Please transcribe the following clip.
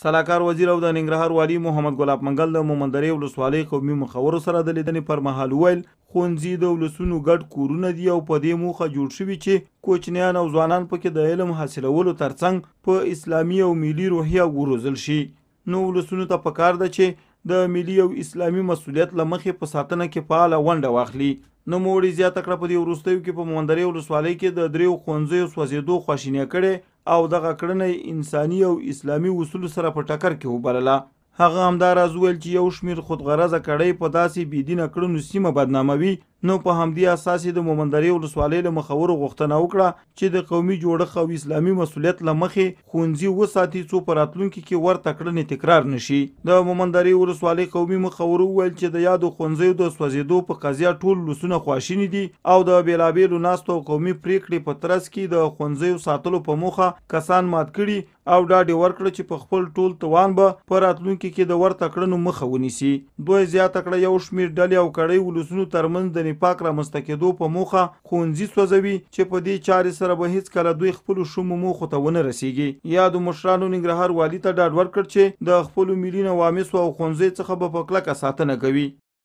سلاکار وزیر او د ننګرهار والی محمد ګلاب منګل د مومندرې ولسوالۍ قومي مخورو سره د لیدنې پر مهال وویل ښوونځي د ولسونو ګډ کورونه دي او په دې موخه جوړ شوي چې کوچنیان او ځوانان پکې د علم حاصلولو ترڅنګ په اسلامي او ملي روحیه وروزل شي نو ولسونو ته پکار ده چې د ملي او اسلامي مسولیت له مخې په ساتنه کې فعاله ونډه واخلي نوموړي زیاته کړه په دې وروستیو کې په مومندرې ولسوالۍ کې د دریو ښوونځیو سوځېدو خواشینی کړې او دغه کړنه انساني او اسلامي اصول سره په ټکر کې وبلله هغه همداراز ویل چې یو شمیر خودغرضه کړۍ په داسې بېدینه کړنو سیمه بدناموي نو په همدې اساس د مومندري ولسوالۍ له مخورو غوښتنه وکړه چې د قومي جوړښت او اسلامي مسولیت لمخې خونځي وساتي څو پراتلونکو کې ورته کړنې تکرار نشي د مومندري ولسوالۍ قومي مخورو ویل چې د یادو خونځیو د سوځیدو په قضیه ټول لسونه خواشینی دي او د بیلابیلو ناستو قومي پریکړې په ترڅ کې د خونځیو ساتلو په موخه کسان مات کړي او ډاډ ورکړه چې په خپل ټول توان به په راتلونکي کې د ورته کړنو مخه ونیسي دوی زیاته کړه یو شمیر ډلې او کړۍ ولسونو ترمنځ د پاک را مستقیدو په موخه خونځي سوځوي چې په دې چارې سره به هیڅ کله دوی خپل شوم موخه ته ونه رسیږي یا د مشرانو ننګرهار والی ته ډاډ ورکړ چې د خپل ملي نوامس او خونځي څخه به په کلکه ساتنه کوي